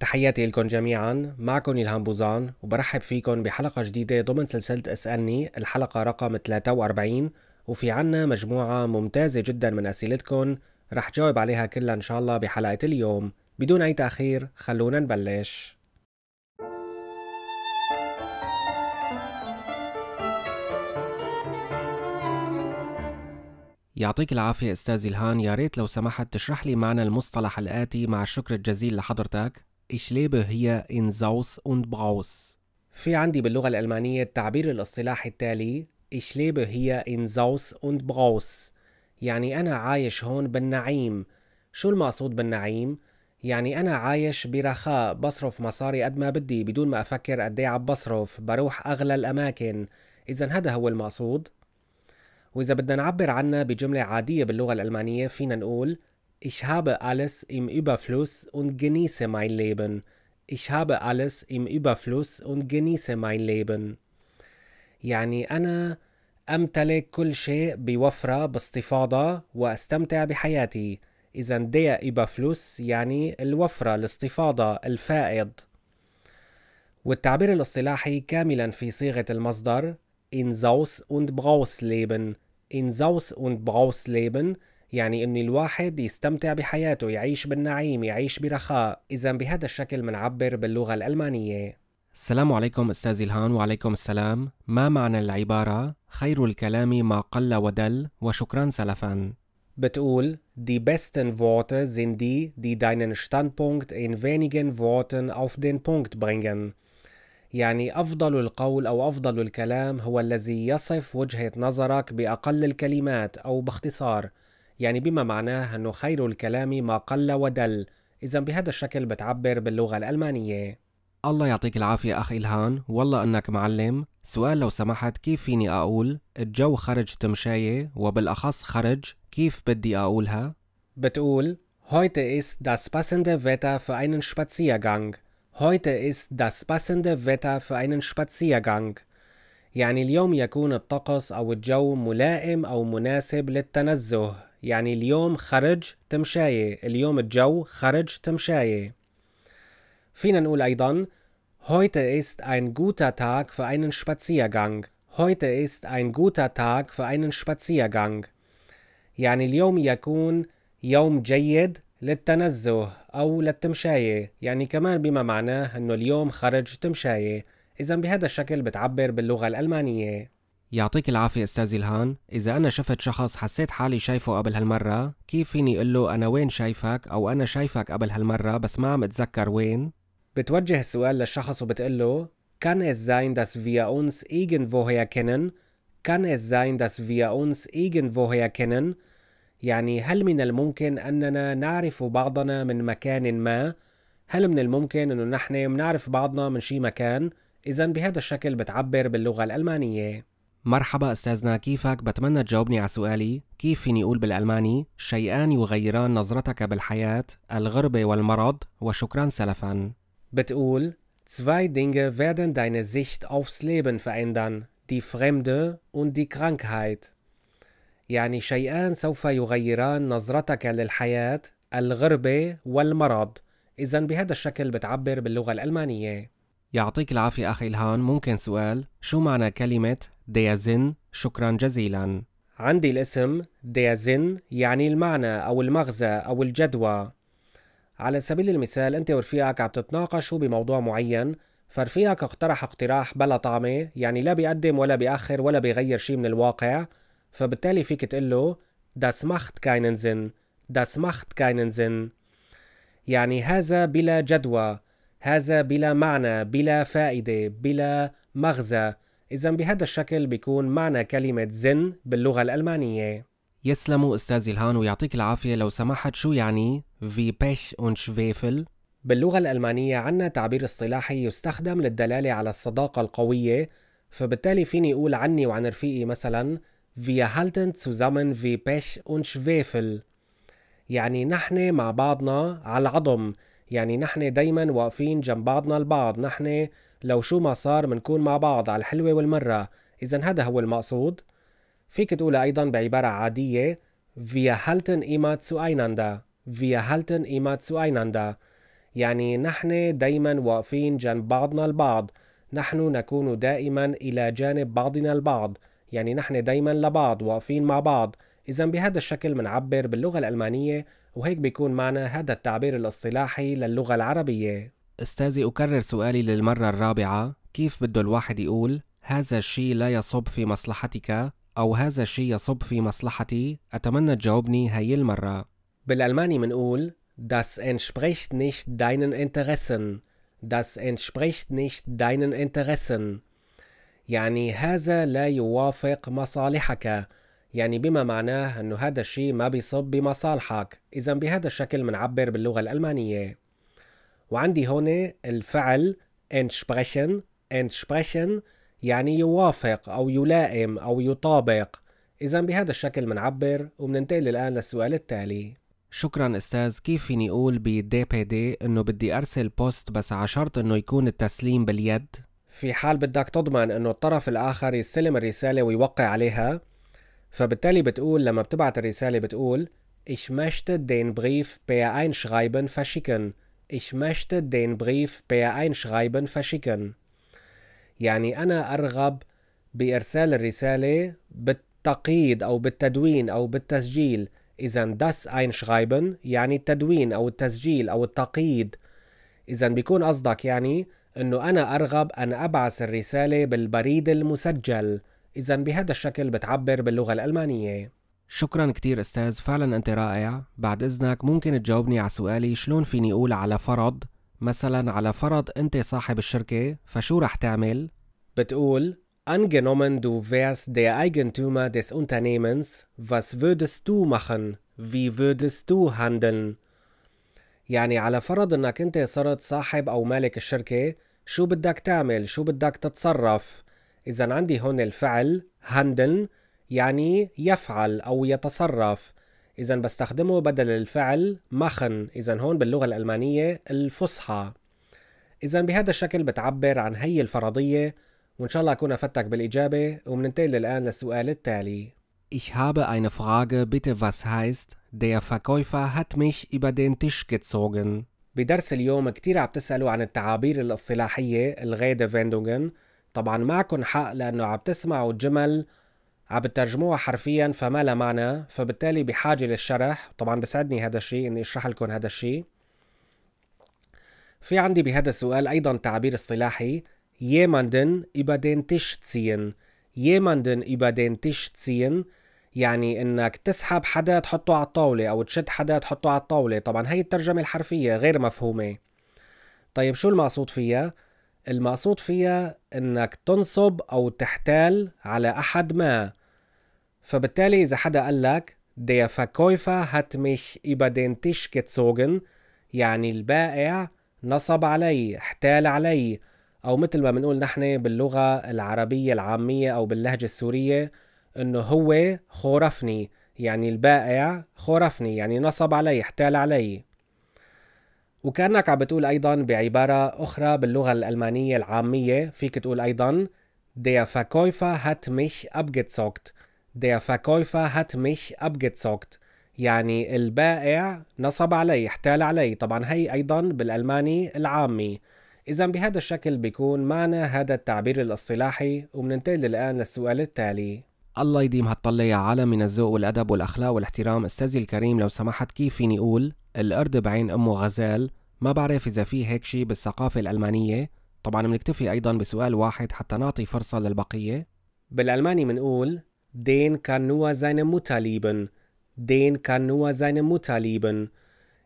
تحياتي لكم جميعا معكم إلهام بوزان وبرحب فيكم بحلقة جديدة ضمن سلسلة اسألني الحلقة رقم 43 وفي عنا مجموعة ممتازة جدا من أسئلتكم رح جاوب عليها كلها إن شاء الله بحلقة اليوم بدون أي تأخير خلونا نبلش يعطيك العافية أستاذ إلهان يا ريت لو سمحت تشرح لي معنى المصطلح الآتي مع الشكر الجزيل لحضرتك Ich lebe hier in Saus und Braus. في عندي باللغة الألمانية التعبير الاصطلاحي التالي Ich lebe hier in Saus und Braus يعني أنا عايش هون بالنعيم شو المقصود بالنعيم؟ يعني أنا عايش برخاء بصرف مصاري قد ما بدي بدون ما أفكر قد إيه عم بصرف بروح أغلى الأماكن إذا هذا هو المقصود وإذا بدنا نعبر عنها بجملة عادية باللغة الألمانية فينا نقول Ich habe alles im Überfluss und genieße mein Leben. Ich habe alles im Überfluss und genieße mein Leben. يعني أنا أمتلك كل شيء بوفرة باستفاضة وأستمتع بحياتي إذا دي إبافلوس يعني الوفرة الاستفاضة الفائض والتعبير الاصطلاحي كاملا في صيغة المصدر in Saus und Braus leben in Saus und Braus leben يعني أن الواحد يستمتع بحياته يعيش بالنعيم يعيش برخاء إذا بهذا الشكل منعبر باللغة الألمانية السلام عليكم أستاذ الهان وعليكم السلام ما معنى العبارة خير الكلام ما قل ودل وشكرا سلفا بتقول Die besten Worte sind die, die deinen Standpunkt in wenigen Worten auf den Punkt bringen. يعني أفضل القول أو أفضل الكلام هو الذي يصف وجهة نظرك بأقل الكلمات أو باختصار يعني بما معناه أنه خير الكلام ما قل ودل إذا بهذا الشكل بتعبر باللغة الألمانية الله يعطيك العافية أخ إلهان والله أنك معلم سؤال لو سمحت كيف فيني أقول الجو خرج تمشاية وبالأخص خرج كيف بدي أقولها؟ بتقول Heute ist das passende Wetter für einen Spaziergang. Heute ist das passende Wetter für einen Spaziergang. يعني اليوم يكون الطقس أو الجو ملائم أو مناسب للتنزه يعني اليوم خرج تمشاية اليوم الجو خرج تمشاية فينا نقول أيضا Heute ist ein guter Tag für einen Spaziergang. Heute ist ein guter Tag für einen Spaziergang. يعني اليوم يكون يوم جيد للتنزه أو للتمشاية يعني كمان بما معناه أنه اليوم خرج تمشاية إذا بهذا الشكل بتعبر باللغة الألمانية يعطيك العافية أستاذ إلهان، إذا أنا شفت شخص حسيت حالي شايفه قبل هالمرة، كيف فيني أقول له أنا وين شايفك أو أنا شايفك قبل هالمرة بس ما عم أتذكر وين؟ بتوجه السؤال للشخص وبتقول له Kann es sein, dass wir uns irgendwoher kennen? Kann es sein, dass wir uns irgendwoher kennen؟ يعني هل من الممكن أننا نعرف بعضنا من مكان ما؟ هل من الممكن أنه نحن نعرف بعضنا من شي مكان؟ إذا بهذا الشكل بتعبر باللغة الألمانية مرحبا أستاذنا كيفك؟ بتمنى تجاوبني على سؤالي كيف فيني أقول بالألماني شيئان يغيران نظرتك بالحياة الغربة والمرض وشكرا سلفا بتقول Zwei Dinge werden deine Sicht aufs Leben verändern die Fremde und die Krankheit يعني شيئان سوف يغيران نظرتك للحياة الغربة والمرض إذا بهذا الشكل بتعبر باللغة الألمانية يعطيك العافية أخي الهان ممكن سؤال شو معنى كلمة ديازن شكرا جزيلا عندي الاسم ديازن يعني المعنى أو المغزى أو الجدوى على سبيل المثال أنت ورفيقك عم تتناقشوا بموضوع معين فرفيقك اقترح اقتراح بلا طعمة يعني لا بيقدم ولا بيأخر ولا بيغير شي من الواقع فبالتالي فيك تقول له das macht keinen Sinn داس macht keinen Sinn يعني هذا بلا جدوى هذا بلا معنى بلا فائدة بلا مغزى إذا بهذا الشكل بيكون معنى كلمة زن باللغة الألمانية يسلموا أستاذ الهان ويعطيك العافية لو سمحت شو يعني في بيش und شفيفل؟ باللغة الألمانية عنا تعبير اصطلاحي يستخدم للدلالة على الصداقة القوية فبالتالي فيني أقول عني وعن رفيقي مثلا في هالتن zusammen في بيش und شفيفل يعني نحن مع بعضنا على العظم يعني نحن دايما واقفين جنب بعضنا البعض نحن لو شو ما صار منكون مع بعض على الحلوة والمرة إذا هذا هو المقصود فيك تقولها أيضا بعبارة عادية Wir halten immer zueinander Wir halten immer أيناندا يعني نحن دايما واقفين جنب بعضنا البعض نحن نكون دائما إلى جانب بعضنا البعض يعني نحن دايما لبعض واقفين مع بعض إذا بهذا الشكل منعبر باللغة الألمانية وهيك بيكون معنا هذا التعبير الاصطلاحي للغة العربية أستاذي أكرر سؤالي للمرة الرابعة كيف بده الواحد يقول هذا الشيء لا يصب في مصلحتك أو هذا الشيء يصب في مصلحتي أتمنى تجاوبني هاي المرة بالألماني منقول Das entspricht nicht deinen Interessen Das entspricht nicht deinen Interessen يعني هذا لا يوافق مصالحك يعني بما معناه أنه هذا الشيء ما بيصب بمصالحك إذا بهذا الشكل منعبر باللغة الألمانية وعندي هون الفعل entsprechen entsprechen يعني يوافق أو يلائم أو يطابق إذا بهذا الشكل منعبر وبننتقل الآن للسؤال التالي شكرا استاذ كيف فيني اقول بـ بي دي انه بدي ارسل بوست بس على شرط انه يكون التسليم باليد في حال بدك تضمن انه الطرف الاخر يستلم الرساله ويوقع عليها فبالتالي بتقول لما بتبعت الرساله بتقول Ich möchte den Brief per Einschreiben verschicken Ich möchte den Brief per Einschreiben verschicken. يعني أنا أرغب بإرسال الرسالة بالتقييد أو بالتدوين أو بالتسجيل إذا das Einschreiben يعني التدوين أو التسجيل أو التقييد إذا بيكون قصدك يعني إنه أنا أرغب أن أبعث الرسالة بالبريد المسجل إذا بهذا الشكل بتعبر باللغة الألمانية شكرا كتير استاذ فعلا انت رائع بعد اذنك ممكن تجاوبني على سؤالي شلون فيني اقول على فرض مثلا على فرض انت صاحب الشركة فشو رح تعمل؟ بتقول Angenommen du wärst der Eigentümer des Unternehmens, was würdest du machen? Wie würdest du handeln? يعني على فرض انك انت صرت صاحب او مالك الشركة شو بدك تعمل؟ شو بدك تتصرف؟ إذا عندي هون الفعل handeln يعني يفعل أو يتصرف إذا بستخدمه بدل الفعل مخن إذا هون باللغة الألمانية الفصحى إذا بهذا الشكل بتعبر عن هي الفرضية وإن شاء الله أكون أفدتك بالإجابة وبننتقل الآن للسؤال التالي Ich habe eine Frage, bitte was heißt Der Verkäufer hat mich über den Tisch gezogen بدرس اليوم كتير عم تسألوا عن التعابير الاصطلاحية الغيدة فيندوغن طبعا معكن حق لأنه عم تسمعوا جمل عم بترجموها حرفيا فما لها معنى فبالتالي بحاجه للشرح طبعا بسعدني هذا الشيء اني اشرح لكم هذا الشيء في عندي بهذا السؤال ايضا تعبير اصطلاحي يماندن über den Tisch ziehen jemanden über den يعني انك تسحب حدا تحطه على الطاولة او تشد حدا تحطه على الطاولة طبعا هي الترجمة الحرفية غير مفهومة طيب شو المقصود فيها؟ المقصود فيها انك تنصب او تحتال على احد ما فبالتالي إذا حدا قال لك der Verkäufer hat mich über den Tisch gezogen يعني البائع نصب علي احتال علي أو مثل ما بنقول نحن باللغة العربية العامية أو باللهجة السورية إنه هو خورفني يعني البائع خورفني يعني نصب علي احتال علي وكأنك عم بتقول أيضا بعبارة أخرى باللغة الألمانية العامية فيك تقول أيضا Der Verkäufer hat mich abgezockt Der Verkäufer hat mich abgezockt يعني البائع نصب علي احتال علي طبعا هي أيضا بالألماني العامي إذا بهذا الشكل بيكون معنى هذا التعبير الاصطلاحي وبننتقل الآن للسؤال التالي الله يديم هالطلة يا عالم من الذوق والأدب والأخلاق والاحترام أستاذي الكريم لو سمحت كيف فيني أقول الأرض بعين أمه غزال ما بعرف إذا في هيك شي بالثقافة الألمانية طبعا بنكتفي أيضا بسؤال واحد حتى نعطي فرصة للبقية بالألماني بنقول Den kann nur seine Mutter lieben. Den kann nur seine Mutter lieben.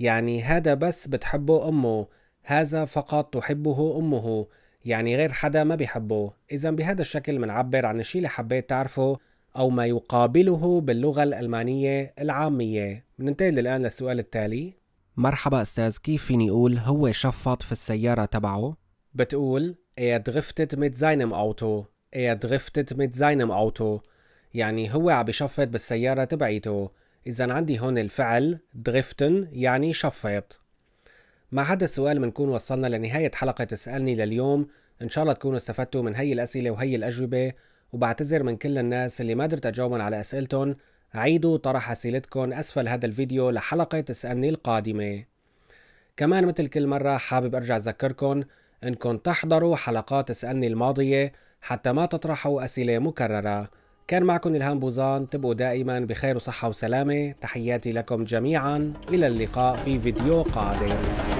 يعني هذا بس بتحبه أمه هذا فقط تحبه أمه يعني غير حدا ما بيحبه إذا بهذا الشكل منعبر عن الشيء اللي حبيت تعرفه أو ما يقابله باللغة الألمانية العامية مننتقل الآن للسؤال التالي مرحبا أستاذ كيف فيني أقول هو شفط في السيارة تبعه؟ بتقول Er driftet mit seinem Auto Er driftet mit seinem Auto يعني هو عم بشفط بالسيارة تبعيته إذا عندي هون الفعل دريفتن يعني شفط مع هذا السؤال بنكون وصلنا لنهاية حلقة اسألني لليوم إن شاء الله تكونوا استفدتوا من هي الأسئلة وهي الأجوبة وبعتذر من كل الناس اللي ما قدرت أجاوبهم على أسئلتهم عيدوا طرح أسئلتكم أسفل هذا الفيديو لحلقة اسألني القادمة كمان مثل كل مرة حابب أرجع أذكركم إنكم تحضروا حلقات اسألني الماضية حتى ما تطرحوا أسئلة مكررة كان معكم إلهام بوزان تبقوا دائما بخير وصحة وسلامة تحياتي لكم جميعا إلى اللقاء في فيديو قادم